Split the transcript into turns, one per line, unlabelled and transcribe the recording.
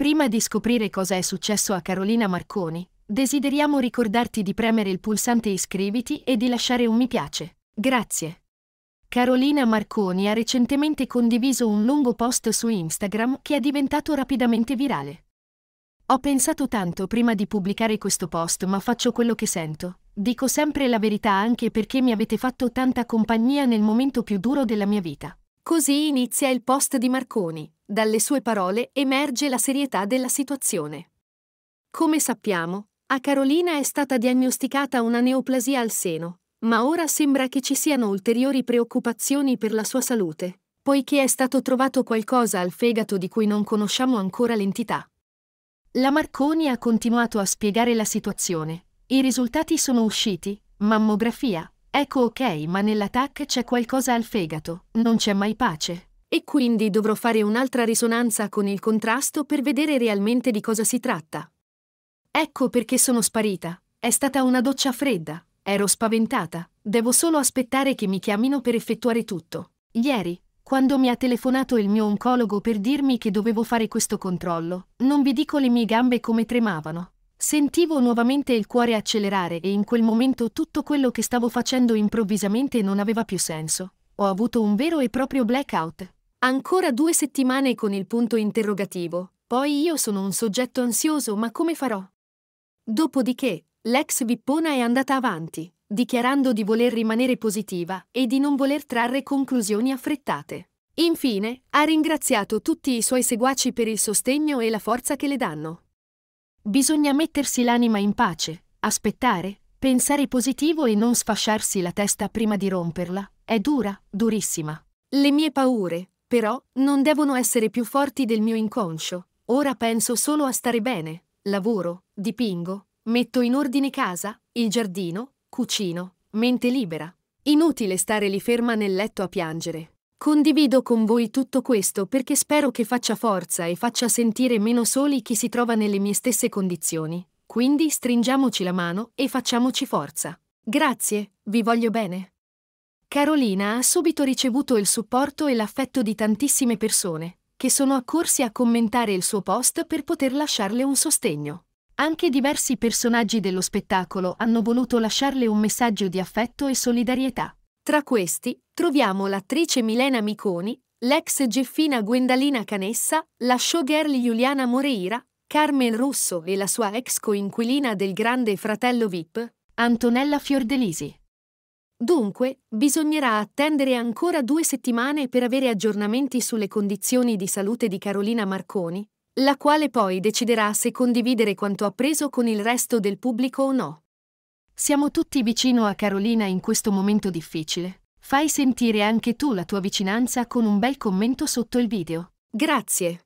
Prima di scoprire cosa è successo a Carolina Marconi, desideriamo ricordarti di premere il pulsante iscriviti e di lasciare un mi piace. Grazie. Carolina Marconi ha recentemente condiviso un lungo post su Instagram che è diventato rapidamente virale. Ho pensato tanto prima di pubblicare questo post, ma faccio quello che sento. Dico sempre la verità anche perché mi avete fatto tanta compagnia nel momento più duro della mia vita. Così inizia il post di Marconi. Dalle sue parole emerge la serietà della situazione. Come sappiamo, a Carolina è stata diagnosticata una neoplasia al seno, ma ora sembra che ci siano ulteriori preoccupazioni per la sua salute, poiché è stato trovato qualcosa al fegato di cui non conosciamo ancora l'entità. La Marconi ha continuato a spiegare la situazione. I risultati sono usciti, mammografia, Ecco ok, ma nell'attack c'è qualcosa al fegato, non c'è mai pace. E quindi dovrò fare un'altra risonanza con il contrasto per vedere realmente di cosa si tratta. Ecco perché sono sparita. È stata una doccia fredda. Ero spaventata. Devo solo aspettare che mi chiamino per effettuare tutto. Ieri, quando mi ha telefonato il mio oncologo per dirmi che dovevo fare questo controllo, non vi dico le mie gambe come tremavano. Sentivo nuovamente il cuore accelerare e in quel momento tutto quello che stavo facendo improvvisamente non aveva più senso. Ho avuto un vero e proprio blackout. Ancora due settimane con il punto interrogativo. Poi io sono un soggetto ansioso, ma come farò? Dopodiché, l'ex Vippona è andata avanti, dichiarando di voler rimanere positiva e di non voler trarre conclusioni affrettate. Infine, ha ringraziato tutti i suoi seguaci per il sostegno e la forza che le danno. Bisogna mettersi l'anima in pace, aspettare, pensare positivo e non sfasciarsi la testa prima di romperla. È dura, durissima. Le mie paure, però, non devono essere più forti del mio inconscio. Ora penso solo a stare bene. Lavoro, dipingo, metto in ordine casa, il giardino, cucino, mente libera. Inutile stare lì ferma nel letto a piangere. Condivido con voi tutto questo perché spero che faccia forza e faccia sentire meno soli chi si trova nelle mie stesse condizioni. Quindi stringiamoci la mano e facciamoci forza. Grazie, vi voglio bene. Carolina ha subito ricevuto il supporto e l'affetto di tantissime persone, che sono accorsi a commentare il suo post per poter lasciarle un sostegno. Anche diversi personaggi dello spettacolo hanno voluto lasciarle un messaggio di affetto e solidarietà. Tra questi troviamo l'attrice Milena Miconi, l'ex Geffina Gwendalina Canessa, la showgirl Juliana Moreira, Carmen Russo e la sua ex coinquilina del grande fratello VIP, Antonella Fiordelisi. Dunque, bisognerà attendere ancora due settimane per avere aggiornamenti sulle condizioni di salute di Carolina Marconi, la quale poi deciderà se condividere quanto appreso con il resto del pubblico o no. Siamo tutti vicino a Carolina in questo momento difficile. Fai sentire anche tu la tua vicinanza con un bel commento sotto il video. Grazie.